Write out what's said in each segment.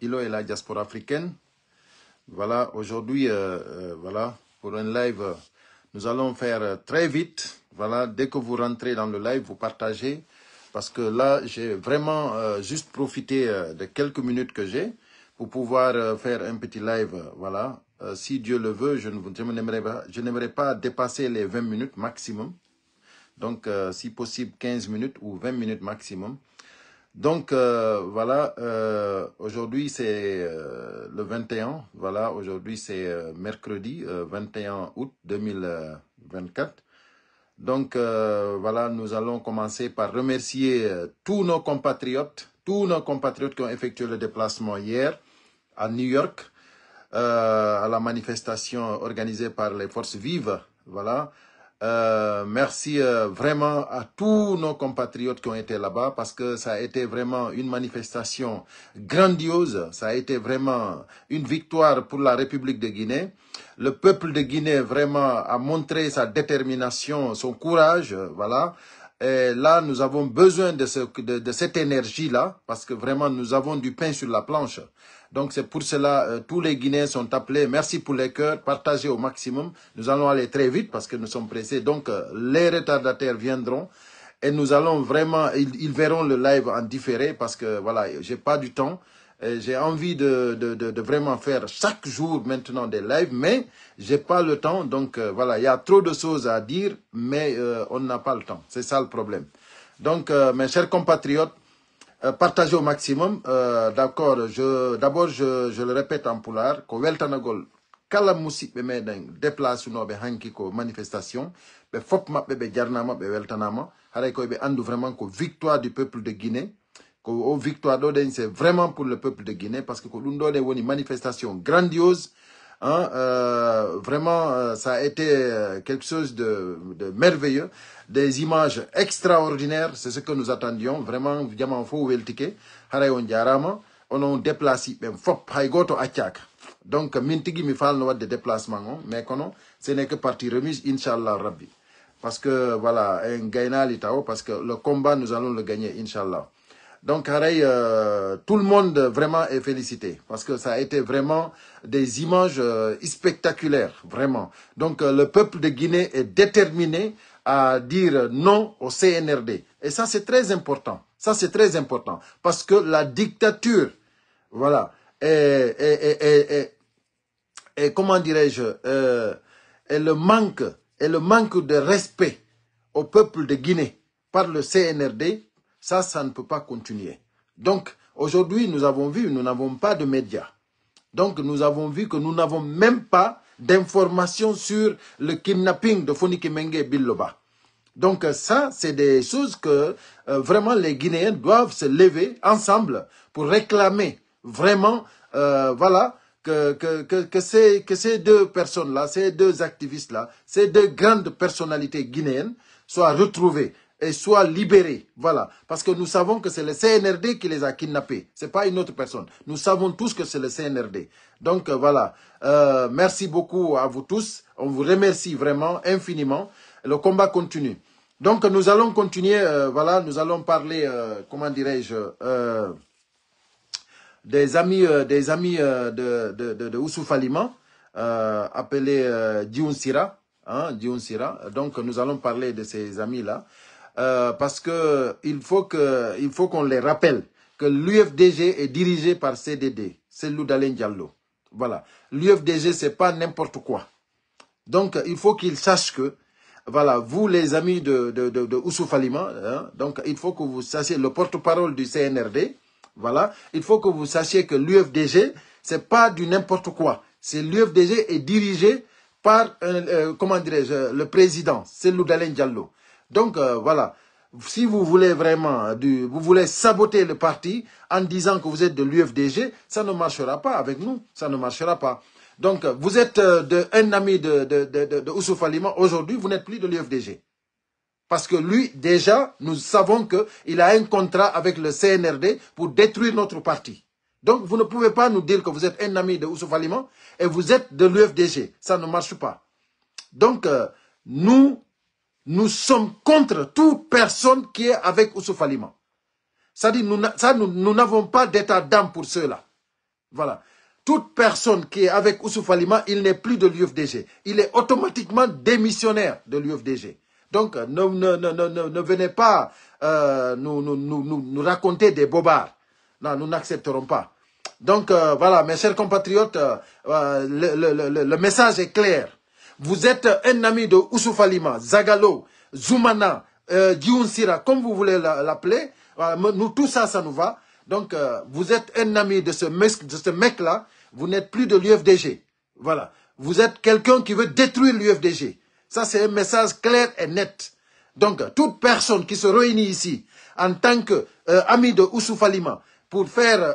Ilo et la diaspora africaine. Voilà, aujourd'hui, euh, euh, voilà, pour un live, euh, nous allons faire très vite. Voilà, dès que vous rentrez dans le live, vous partagez. Parce que là, j'ai vraiment juste profité de quelques minutes que j'ai pour pouvoir faire un petit live. Voilà, si Dieu le veut, je n'aimerais pas, pas dépasser les 20 minutes maximum. Donc, si possible, 15 minutes ou 20 minutes maximum. Donc, euh, euh, euh, voilà, aujourd'hui c'est le 21, voilà, aujourd'hui c'est mercredi 21 août 2024. Donc, voilà, nous allons commencer par remercier tous nos compatriotes, tous nos compatriotes qui ont effectué le déplacement hier à New York, à la manifestation organisée par les forces vives, voilà, euh, merci euh, vraiment à tous nos compatriotes qui ont été là-bas parce que ça a été vraiment une manifestation grandiose. Ça a été vraiment une victoire pour la République de Guinée. Le peuple de Guinée vraiment a montré sa détermination, son courage, euh, voilà, et là, nous avons besoin de, cette énergie-là, parce que vraiment, nous avons du pain sur la planche. Donc, c'est pour cela, euh, tous les Guinéens sont appelés. Merci pour les cœurs, partagez au maximum. Nous allons aller très vite parce que nous sommes pressés. Donc, euh, les retardataires viendront et nous allons vraiment, ils, ils, verront le live en différé parce que, voilà, j'ai pas du temps. Euh, j'ai envie de, de, de, de, vraiment faire chaque jour maintenant des lives, mais j'ai pas le temps. Donc euh, voilà, il y a trop de choses à dire, mais euh, on n'a pas le temps. C'est ça le problème. Donc mes chers compatriotes, partagez au maximum. D'accord, je d'abord je, je le répète en poulard, que weltanagol kala musidɓe meɗen déplacunoɓe hanki ko manifestation Be fop maɓɓe ɓe jarnama ɓe weltanama haray be andu vraiment ko victoire du peuple de guinée Oh, victoire d'Oden, c'est vraiment pour le peuple de guinée parce que nous a une manifestation grandiose hein, euh, vraiment, euh, ça a été euh, quelque chose de, merveilleux. Des images extraordinaires, c'est ce que nous attendions. Vraiment, diamant faut ouvrir le ticket. on a déplacé, ben, Donc, mintigi mi fal no de déplacement, hein, mais ce n'est que partie remise, Inch'Allah. rabbi. Parce que, voilà, un parce que le combat, nous allons le gagner, Inch'Allah. Donc, pareil, euh, tout le monde vraiment est félicité parce que ça a été vraiment des images euh, spectaculaires, vraiment. Donc, euh, le peuple de Guinée est déterminé à dire non au CNRD. Et ça, c'est très important. Ça, c'est très important parce que la dictature, voilà, est, est, comment dirais-je, le manque, et le manque de respect au peuple de Guinée par le CNRD ça, ça ne peut pas continuer. Donc, aujourd'hui, nous avons vu, nous n'avons pas de médias. Donc, nous avons vu que nous n'avons même pas d'informations sur le kidnapping de Foniki Menge et Biloba. Donc ça, c'est des choses que euh, vraiment les Guinéens doivent se lever ensemble pour réclamer vraiment, euh, voilà, ces, que ces deux personnes-là, ces deux activistes-là, ces deux grandes personnalités guinéennes soient retrouvées et soient libérés. Voilà. Parce que nous savons que c'est le CNRD qui les a kidnappés. Ce n'est pas une autre personne. Nous savons tous que c'est le CNRD. Donc euh, voilà. Euh, merci beaucoup à vous tous. On vous remercie vraiment infiniment. Le combat continue. Donc nous allons continuer. Euh, voilà, nous allons parler, comment dirais-je, des amis, des amis de, de, de, appelés Dioun Sira. Hein, Sira. Donc nous allons parler de ces amis-là. Euh, parce que il faut que faut qu'on les rappelle que l'UFDG est dirigé par CDD, c'est Loudalen Diallo. Voilà, l'UFDG c'est pas n'importe quoi. Donc il faut qu'ils sachent que voilà, vous les amis de, de, de, hein, donc il faut que vous sachiez le porte-parole du CNRD, voilà, il faut que vous sachiez que l'UFDG, c'est pas du n'importe quoi. C'est l'UFDG est dirigé par, euh, comment dirais le président, c'est Loudalen Diallo. Donc euh, voilà, si vous voulez vraiment, euh, vous voulez saboter le parti en disant que vous êtes de l'UFDG, ça ne marchera pas avec nous, ça ne marchera pas. Donc euh, vous êtes de, un ami de, de, de, aujourd'hui, vous n'êtes plus de l'UFDG. Parce que lui, déjà, nous savons qu'il a un contrat avec le CNRD pour détruire notre parti. Donc, vous ne pouvez pas nous dire que vous êtes un ami de Oussouf Aliman et vous êtes de l'UFDG. Ça ne marche pas. Donc, nous, nous sommes contre toute personne qui est avec Oussouf Alima. Ça dit, nous, n'avons pas d'état d'âme pour cela. Voilà. Toute personne qui est avec Oussouf Alima, il n'est plus de l'UFDG. Il est automatiquement démissionnaire de l'UFDG. Donc, ne, venez pas euh, nous, raconter des bobards. Non, nous n'accepterons pas. Donc, euh, voilà, mes chers compatriotes, euh, le, message est clair. Vous êtes un ami de Oussoufalima, Zagalo, Zoumana, euh, comme vous voulez l'appeler. Euh, nous, tout ça, ça nous va. Donc, euh, vous êtes un ami de ce mec-là. vous n'êtes plus de l'UFDG. Voilà. Vous êtes quelqu'un qui veut détruire l'UFDG. Ça, c'est un message clair et net. Donc, toute personne qui se réunit ici en tant qu'ami de euh, ami de pour faire,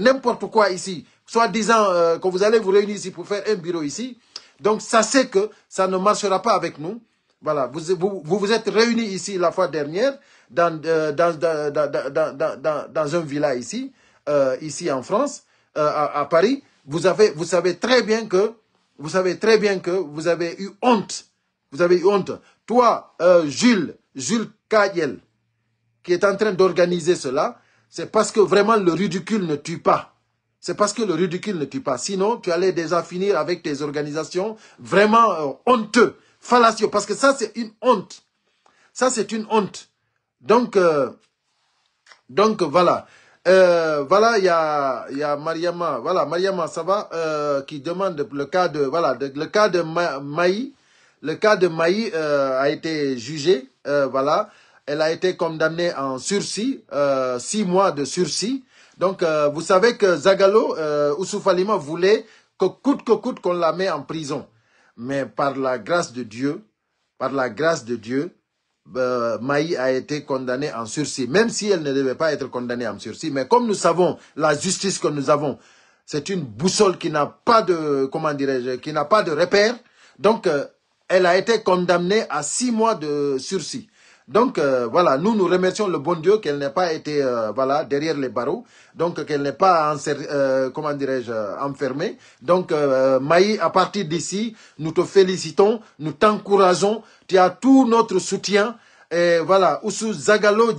n'importe quoi ici, soi-disant que vous allez vous réunir ici pour faire un bureau ici, donc, ça c'est que ça ne marchera pas avec nous. Voilà, vous vous, êtes réunis ici la fois dernière dans, euh, dans, un villa ici, euh, ici en France, euh, à, Paris. Vous, avez, vous savez très bien que vous savez très bien que vous avez eu honte. Vous avez eu honte. Toi, Jules, Jules Cayel, qui est en train d'organiser cela, c'est parce que vraiment le ridicule ne tue pas. C'est parce que le ridicule ne tue pas. Sinon, tu allais déjà finir avec tes organisations vraiment euh, honteux, fallacieux. Parce que ça, c'est une honte. Ça, c'est une honte. Donc, euh, donc voilà. Euh, voilà, il y a, y a Mariama. Voilà, Mariama, ça va Qui demande le cas de... Voilà, le cas de Maï. Le cas de Maï a été jugé. voilà. Elle a été condamnée en sursis. six mois de sursis. Donc, euh, vous savez que Zagalo, euh, voulait que coûte que coûte qu'on la met en prison. Mais par la grâce de Dieu, par la grâce de Dieu, euh, Maï a été condamnée en sursis, même si elle ne devait pas être condamnée en sursis. Mais comme nous savons la justice que nous avons, c'est une boussole qui n'a pas de, comment dirais-je, qui n'a pas de repère. Donc, euh, elle a été condamnée à six mois de sursis. Donc euh, voilà, nous nous remercions le bon Dieu qu'elle n'ait pas été euh, voilà derrière les barreaux, donc qu'elle n'est pas euh, comment dirais-je enfermée. Donc Maï, à partir d'ici, nous te félicitons, nous t'encourageons, tu as tout notre soutien. Et voilà, Oussou Zagalo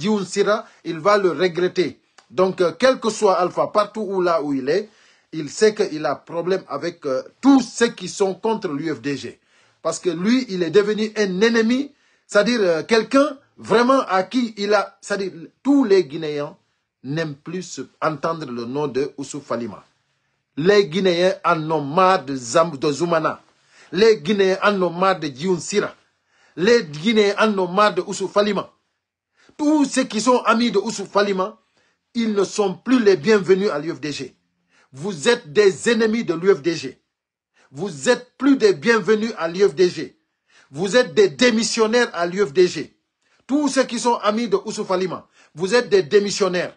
il va le regretter. Donc quel que soit Alpha, partout où là où il est, il sait qu'il a problème avec tous ceux qui sont contre l'UFDG. Parce que lui, il est devenu un ennemi c'est-à-dire euh, quelqu'un vraiment à qui il a... C'est-à-dire tous les Guinéens n'aiment plus entendre le nom de Ousou Falima. Les Guinéens en ont de, Zoumana. Les Guinéens en ont de Les Guinéens en ont de Falima. Tous ceux qui sont amis de Oussou Falima, ils ne sont plus les bienvenus à l'UFDG. Vous êtes des ennemis de l'UFDG. Vous êtes plus des bienvenus à l'UFDG vous êtes des démissionnaires à l'UFDG. Tous ceux qui sont amis de Alima, vous êtes des démissionnaires.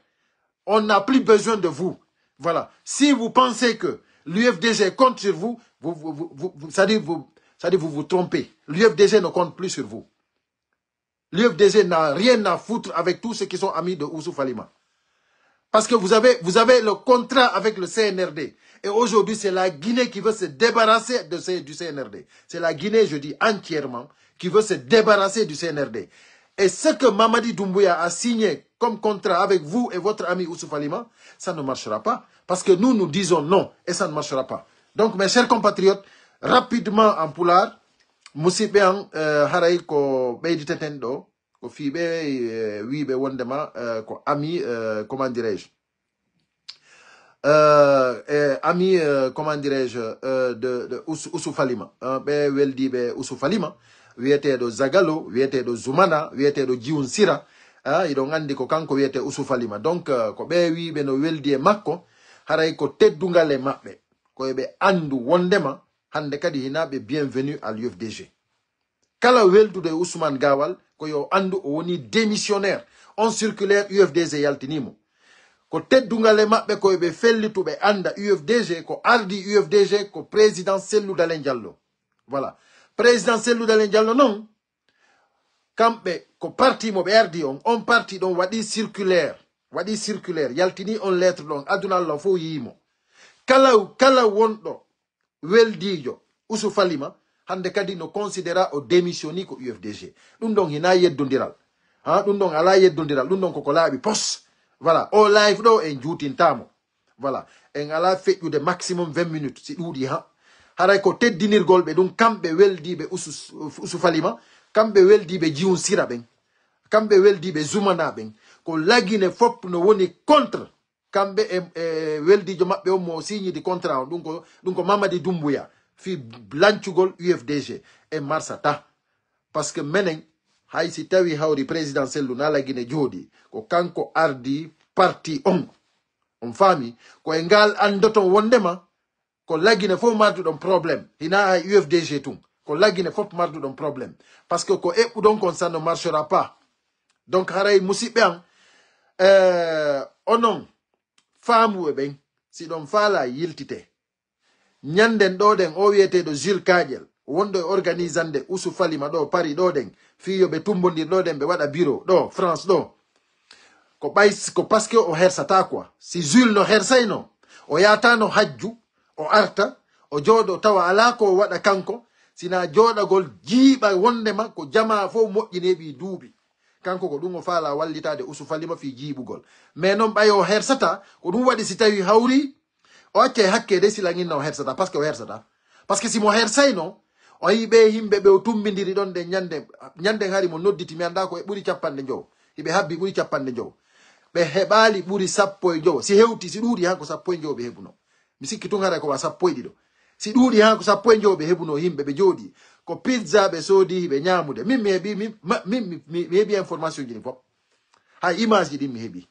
On n'a plus besoin de vous. Voilà. Si vous pensez que l'UFDG compte sur vous, vous, vous, vous ça, dit vous, ça vous vous trompez. L'UFDG ne compte plus sur vous. L'UFDG n'a rien à foutre avec tous ceux qui sont amis de Alima. Parce que vous avez, vous avez le contrat avec le CNRD. Et aujourd'hui, c'est la Guinée qui veut se débarrasser de du CNRD. C'est la Guinée, je dis entièrement, qui veut se débarrasser du CNRD. Et ce que Mamadi Doumbouya a signé comme contrat avec vous et votre ami Oussouf Alima, ça ne marchera pas. Parce que nous, nous disons non et ça ne marchera pas. Donc, mes chers compatriotes, rapidement en poulard, Moussi euh, haray ko euh, euh, ko ami comment dirais je euh, ami, euh, comment dirais-je, euh, de, de Falima. Il hein, ben, Weldi, ben, Il wiyete do Zagalo, wiyete do Zumana, wiyete do Giunsira, Sira, hein, idon ko kanko wiyete Donc, euh, ko ɓe wi ɓe no weldi e makko, haray ko teddungal Il e e andu wondema, hande kadi bienvenue bienvenu à l'UFDG. Kala weldude Usuman Ousmane Gawal, ko yo andu Oni démissionnaire, en circulaire UFDG yaltinimo ko Ted e maɓɓe ko ɓe fellitu be anda ufdg ko ardi ufdg ko président Dalen diallo voilà président dalen diallo non Kambe, ko parti mo ardi on on parti don wadi circulaire wadi circulaire yaltini on lettre long, aduna law fo yimo kala kala wonɗo weldijo usufalima hande kadi no considéra o démissionni ko ufdg dum ɗon hina yeddodiral ha dum ɗon ala dum ɗum ko ko pos voilà o live do en juutintamo voilà en ala de maximum 20 minutes si ɗuuɗi ha haray ko teddinirgol ɓe ɗum kamɓe weldiɓe usufalima kamɓe weldiɓe jiwun sira ɓen kamɓe weldiɓe zumana ɓen ko lagine fop no woni contre kamɓe e weldijo maɓɓe on mo signidi contrat on ɗum ɗum ko mamadi dumbuya fi lancugol ufdg en marsata par ce que menen hay si tawi hawri présidentiel ɗu nala guine jooɗi ko kanko ardi parti on on faami koye ngal andoton wondema ko lagine fof marduɗon probléme hina e ufdg tun ko lagine fof marduɗon probléme par ce que ko eɓɓuɗon kon ça ne marchera pas donc haray musidɓe an euh, onon faamuɓe ɓen siɗon faala yiltite ñanden ɗo den o wiyeteɗo jules kaƴel wondo e organisande usu falima ɗo pari ɗo den fi yo ɓe tumbodir ɗo den ɓe waɗa bureau ɗo france ɗo ko ɓay ko paske o hersata quoi si jules no hersayno o yatano hajju o arta o jooɗo tawa ala ko o waɗa kanko sina joɗagol jiiɓa wondema ko jama fo moƴƴineɓi duuɓi kanko ko ɗum o faala wallitade usufalima fi jiiɓugol mais noon ɓay o hersata ko ɗum waɗi si tawi hawri o acca hakke de silaginna o hersata par ce que o hersata par ce que simo hersayno o yi ɓe yimɓe ɓe o tumbidiri ɗon nde ñande ñanden hari mo nodditi mi anda ko e ɓuri capanɗe jowo hiɓe habbi ɓuri capanɗe jowo ɓe heɓali ɓuri sappo e jowo si hewti si ɗuuɗi hanko sappo e jowo ɓe hebuno mi sikki tun hara ko wa sappo e ɗiɗo si ɗuuɗi hanko sappo e jowo ɓe hebuno yimɓe ɓe jooɗi ko pizza ɓe soodi hiɓe ñaamude min mi heɓi min mi heɓi information ji ɗi fop hay image ji ɗin mi heɓi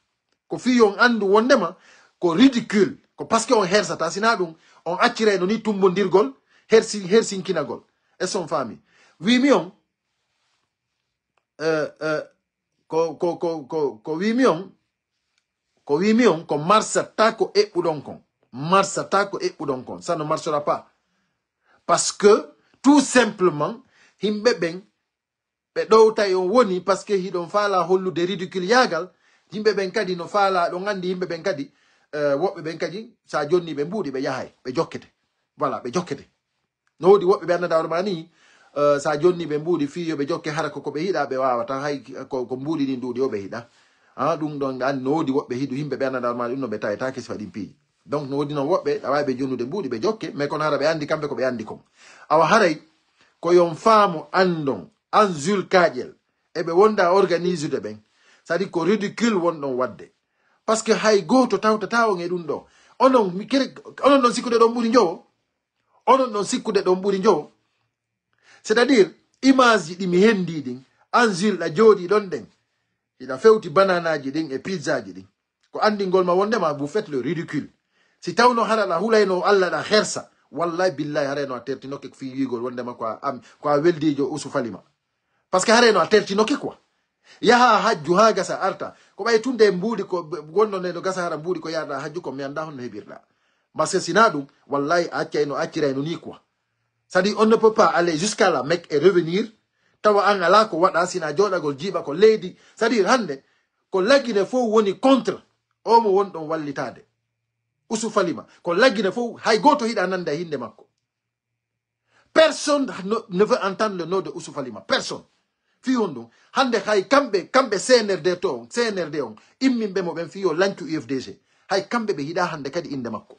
ko fi yon andu wondema ko ridicule ko parce que on hersata sina ɗum on accira no ni tumbodirgol hersinkinagol et son famille, Vimion, eh, eh, ko ko ko ko ko wimion ko wimion ko marsata ko e donkon. kon ça ne marchera pas parce que tout simplement Himbeben, ɓen ɓe ta, e on woni parce que que Fala, faala de ridicule yagal Himbeben du, kadi no Fala, ɗon anndi kadi eh, woɓɓe ɓen kadi so a jonni ɓe mbuuɗi voilà ɓe no woodi woɓɓe ɓe annda hoore ma eh, ni sa jonni ɓe mbuuɗi fii yoɓe jokke hara koko ɓe hiɗa ɓe wawata hay eh, ko mbuuɗi ɗin ɗuuɗi yo ɓe hiɗa a ɗum ɗon an no woodi woɓɓe hiɗu yimɓe ɓe annda hoore ma ɗum no ɓe tawetake sifa ɗin piiji donc no woodi noon woɓɓe ɗa wawi ɓe jonnude mbuuɗi ɓe jokke mais kono hara ɓe anndi kamɓe ko ɓe anndi kon awa haray ko yon faamo anndon an zulkaƴel eɓe wonda organisude ɓen sadi ko ridicule wonɗon wadde par ce que hay goto tawtata on e ɗum ɗo onon onon ɗon sikkude ɗon ɓuri jowo onon noon sikkude ɗon ɓuri njowo c'est à dire image ji ɗimi henndi ɗin angilɗa jooɗi ɗon ɗen iɗa fewti bananaji ɗin e pizzaji ɗin ko anndingol ma wondema vous faites le ridicule si tawno hara ɗa hulayno allah ɗa hersa wallahi billahi hareno a tertinokke fi wigol wondema ko a ko weldijo usufalima par ce que hareno a tertinokke quoi yaha hajju ha gasa arta ko ɓay tunde mbuuɗi ko no gasa hara mbuuɗi ko yaɗa hajju ko mi annda honno heɓirɗa Parce que sinon, wallahi, kwa. C'est-à-dire, on ne peut pas aller jusqu'à la Mecque et revenir. Tawa angala ko wada sina joda gol jiba ko lady. C'est-à-dire, hande, ko lagine fo woni contre. Omo won don wallitade. Usu falima. Ko lagine fo hay goto hida nanda hinde makko. Personne ne veut entendre le nom de Ousou Falima. Personne. fi on hande hay kambe, kambe cnrd ton, on cnrd on imminɓe mo fio fi yo lancu ufdg hay kambe be hida hande kadi inde mako.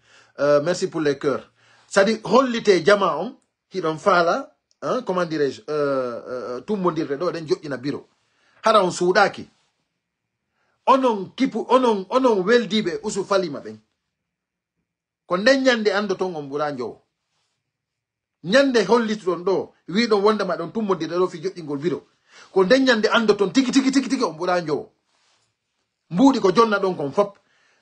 Euh, merci pour les cœurs. Ça dit, hollite jamaum, hiɗon faala hein, comment dirais je euh, euh, tummodirɗe ɗo eɗen joƴƴina bureau hara on suuɗaki onon kipu onon onon weldiɓe usu falima ɓen ko nden ñande ando ton on ɓura jowo ñande hollituɗon ɗo wiɗon wondema ɗon tummodirɗe ɗo fi joƴƴingol bureau ko nden ñande ando ton tigi tigi tigi tigi on ɓura jowo mbuuɗi ko jonna ɗon kon fop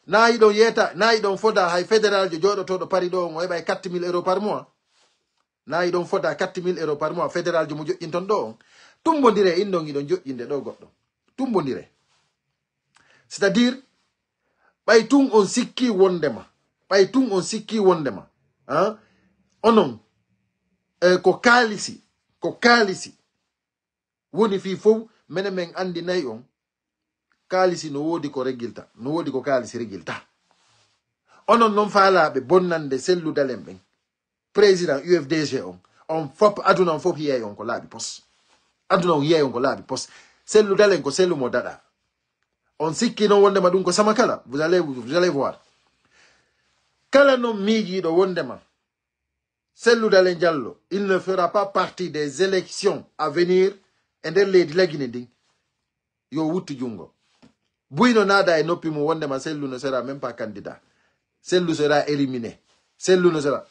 nayi ɗon yeta nayi ɗon foda hay fédéral jo joɗotoɗo pari ɗo on o heɓa quatre mille euro par mois nayi ɗon foda quatre mille euro par mois fédéral jo mo joƴƴinton ɗo on tumbodire indon iɗon joƴƴinde ɗo goɗɗo tumbodire c'est à dire ɓay tun on sikki wondema ɓay tun on sikki wondema an onon eh, ko kaalisi ko kaalisi woni fi fof mene men andi nayi on kalisi no wodi ko reggilta no wodi ko kalisi reggilta onon fala be bonnande sellu dalembe ɓen président ufdg on on fop aduna on fop hier on ko laaɓi pos aduna on yiyay on ko laaɓi pos selludal en ko sellu modada on sikki wonde ma dun ko sama kala vous allez, vous allez voir kala do wonde wondema sellu dalen jallo il ne fera pas partie des élections à venir et nder leydi ding yo wuttu junngo Bouino Nada et wonde ma celle ne sera même pas candidat. Sellou sera éliminé. Celle ne sera.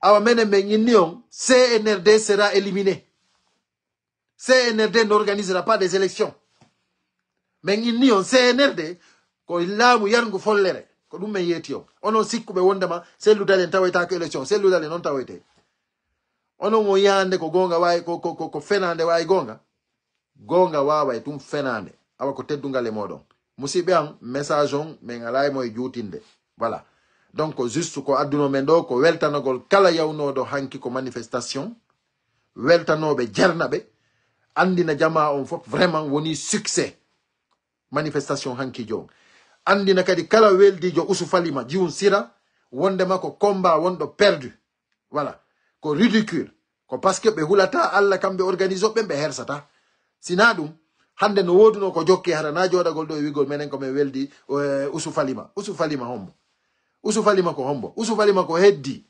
Awamene Menginion, CNRD sera éliminé. CNRD n'organisera pas des élections. Menginion, CNRD, ko ilamu yarngu follere. Ko dum men yeti on. Ono wonde wondema celle dale en tawaitako élection. Celle dale non tawete. Ono mo yande ko gonga way ko, ko, ko, ko fenande way gonga. Gonga waway tum fenande awa ko teddungal le modon. musidɓe message on min alayi moy e juutinde voilà donc juste ko aduno men do ko weltanagol kala do hanki ko manifestation weltanobe jernaɓe andina jama on fok, vraiment woni succès manifestation hanki jon andina kadi kala usufali usufalima jiwun sira wondema ko combat wondo perdu voilà ko ridicule ko parce que ɓe hulata allah kambe organiso, be be hersata sinadum hande no woduno ko jokke hara na joɗagol ɗo e wigol menen ko min weldi eh, usufalima usufalima hombo usufalima ko hombo usufalima ko heddi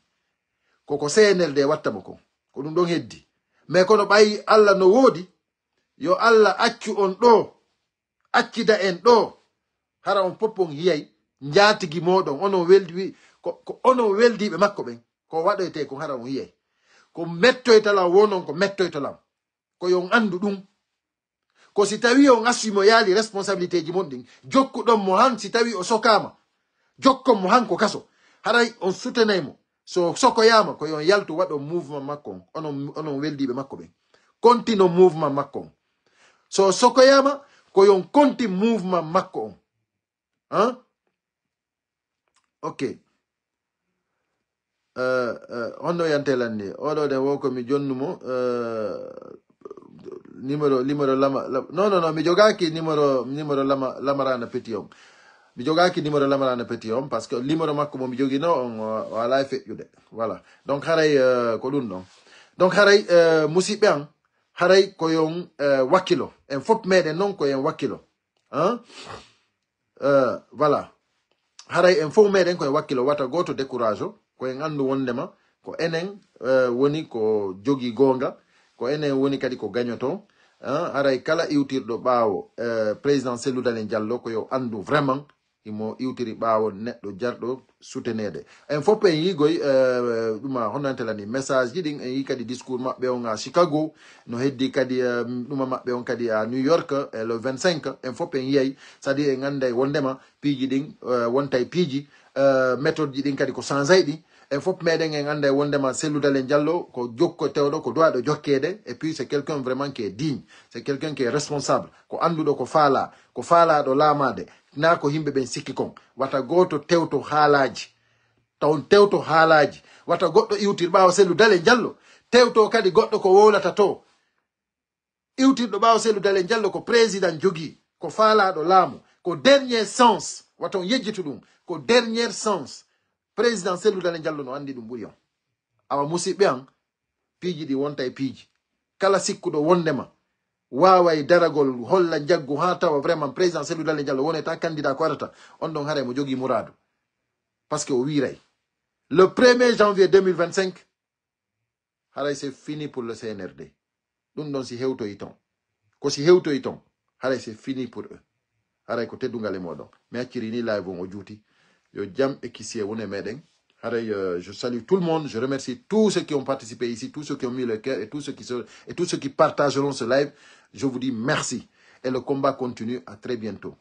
koko snl de wattamo kon ko ɗum ɗon heddi mais kono ɓayi allah no woodi yo allah accu on ɗo accida en ɗo hara on poppon hiyay jatigi moɗon onon weldi wi ko onon weldiɓe makko ɓen ko waɗoyte kon hara on hiyay ko mettoytalam wonon ko mettoytalam koyon andu ɗum ko si tawi o gassimo yaali responsabilité ji mon jokkuɗon mo han si tawi o sokama jokkon mo han ko kaso haray on sutenaymo so yama ko yon yaltu waɗo mouvement makko on onon, onon weldiɓe makko ɓen kontino mouvement makko on so yama ko yon konti mouvement makko on hein? ok uh, uh, honno yantelanni oɗo ɗen wo komi jonnumo uh, numero, numero lama, la, no, no, no, mi gioca anche il numero, numero lama, lamarana petiom. Mi gioca numero lamarana petiom, parce che il numero ma come mi giochi no, alla effetto chiude. Voilà. Donc, harai, uh, colunno. Donc, harai, euh, musibian, harai koyon, uh, wakilo. En fop mede non koyon wakilo. Hein? Uh, voilà. Harai, en fop mede koyon wakilo, wata goto decouraggio, koyon andu wondema, ko enen, euh, woni ko jogi gonga, ko enen woni kadi ko gañoto aray kala iwtirɗo ɓaawo eh, président selludalen diallo ko yo anndu vraiment imo iwtiri ɓaawo neɗɗo jarɗo soutenede en fop en yigoy ɗuma eh, honnantelani message ji ɗin en yi kadi discours maɓɓe on a chicago no heddi kadi ɗuma eh, maɓɓe on kadi a new york le 25 en fop en yiyay sadi en anday wondema piiji ɗin wonta piiji méthode ji ɗin kadi ko changer ɗi e faut meɗen en anda e ma selludal e diallo ko jokko tewdo ko doado jokkede et puis c'est quelqu'un vraiment qui est digne c'est quelqu'un qui est responsable ko anduɗo ko fala ko do lamade na ko himbe ben sikki kon wata goto tewto haalaji taw tewto haalaji wata goddo iwtir ɓawa selludal e diallo tewto kadi goddo ko wowlata to do ɓawa selludal e diallo ko président jogui ko do lamu, ko dernier sens wata yejjitu dum ko dernier sens président jallo no andi ɗum ɓuri on awa musidɓe an piiji ɗi wonta e piiji kala sikkuɗo wondema waway daragol holla jaggu ha tawa vraiment président selludane diallo woneta candidat ko arata on ɗon haara mo jogui muradu par que o wiray le 1er janvier 2025 haray c'est fini pour le cnrd ɗum ɗon si hewtoyi ton ko si hewtoyi ton haray c'est fini pour eux haray ko teddugal e moɗon mi acciri ni live on o juuti Hein. Euh, je salue tout le monde, je remercie tous ceux qui ont participé ici, tous ceux qui ont mis le cœur et tous ceux qui, et tous ceux qui partageront ce live. Je vous dis merci et le combat continue. À très bientôt.